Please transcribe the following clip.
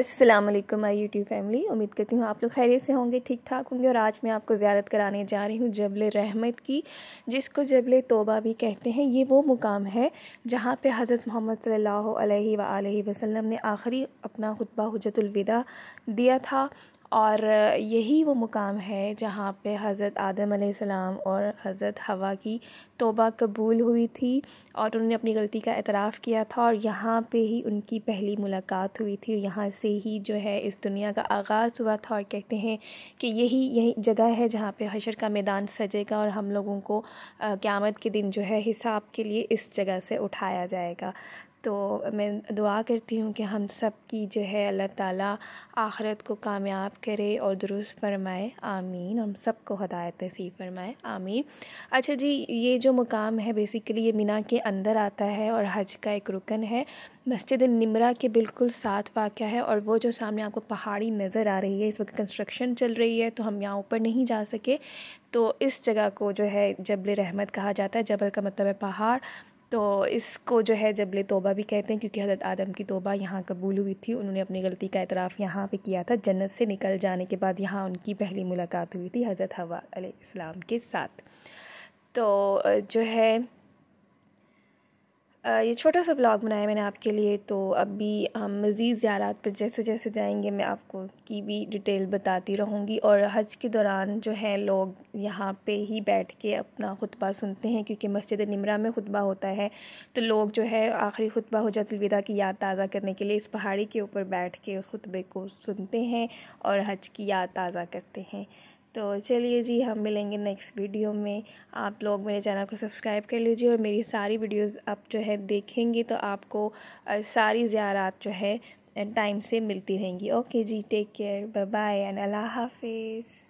अस्सलाम वालेकुम my YouTube family उम्मीद करती हूँ आप लोग खैरियत से होंगे ठीक ठाक होंगे और आज मैं आपको ज़्यारत कराने जा रही हूँ जबल रहमत की जिसको जबल तोबा भी कहते हैं ये वो मुकाम है जहाँ पे हज़रत मोहम्मद सल्लल्लाहु अलैहि वसल्लम ने आखिरी अपना खुतबा हजरतलविदा दिया था और यही वो मुकाम है जहाँ पे हज़रत आदम सलाम और हज़रत हवा की तोबा कबूल हुई थी और उन्होंने अपनी गलती का एतराफ़ किया था और यहाँ पे ही उनकी पहली मुलाकात हुई थी यहाँ से ही जो है इस दुनिया का आगाज़ हुआ था और कहते हैं कि यही यही जगह है जहाँ पे हशर का मैदान सजेगा और हम लोगों को क़्यामत के दिन जो है हिसाब के लिए इस जगह से उठाया जाएगा तो मैं दुआ करती हूँ कि हम सब की जो है अल्लाह ताला आखरत को कामयाब करे और दुरुस्त फरमाए आमीन हम सब को हदायत नसीब फरमाए आमीन अच्छा जी ये जो मुकाम है बेसिकली ये मीना के अंदर आता है और हज का एक रुकन है मस्जिद निमरा के बिल्कुल साथ वाक़ है और वो जो सामने आपको पहाड़ी नज़र आ रही है इस वक्त कंस्ट्रक्शन चल रही है तो हम यहाँ ऊपर नहीं जा सके तो इस जगह को जो है जबल रहमत कहा जाता है जबल का मतलब है पहाड़ तो इसको जो है जबल तोबा भी कहते हैं क्योंकि हज़रत आदम की तोबा यहाँ कबूल हुई थी उन्होंने अपनी गलती का एतराफ़ यहाँ पे किया था जन्नत से निकल जाने के बाद यहाँ उनकी पहली मुलाकात हुई थी हज़रत हवा के साथ तो जो है ये छोटा सा ब्लॉग बनाया मैंने आपके लिए तो अभी हम मज़ीद ज़्यारात पर जैसे जैसे जाएंगे मैं आपको की भी डिटेल बताती रहूँगी और हज के दौरान जो है लोग यहाँ पे ही बैठ के अपना खुतबा सुनते हैं क्योंकि मस्जिद निमरा में खुतबा होता है तो लोग जो है आखिरी खुतबा अलविदा की याद ताज़ा करने के लिए इस पहाड़ी के ऊपर बैठ के उस खुतबे को सुनते हैं और हज की याद ताज़ा करते हैं तो चलिए जी हम मिलेंगे नेक्स्ट वीडियो में आप लोग मेरे चैनल को सब्सक्राइब कर लीजिए और मेरी सारी वीडियोस आप जो है देखेंगे तो आपको सारी ज़्यारात जो है टाइम से मिलती रहेंगी ओके जी take care bye bye and अल्लाह हाफिज़